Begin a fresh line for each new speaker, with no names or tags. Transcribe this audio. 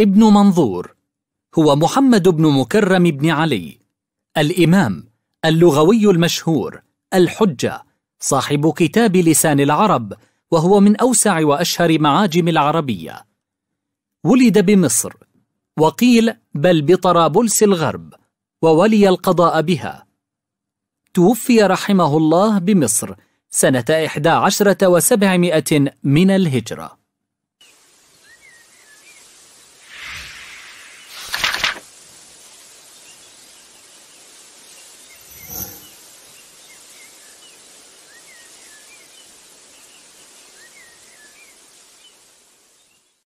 ابن منظور هو محمد بن مكرم بن علي الإمام اللغوي المشهور الحجة صاحب كتاب لسان العرب وهو من أوسع وأشهر معاجم العربية ولد بمصر وقيل بل بطرابلس الغرب وولي القضاء بها توفي رحمه الله بمصر سنة إحدى عشرة وسبعمائة من الهجرة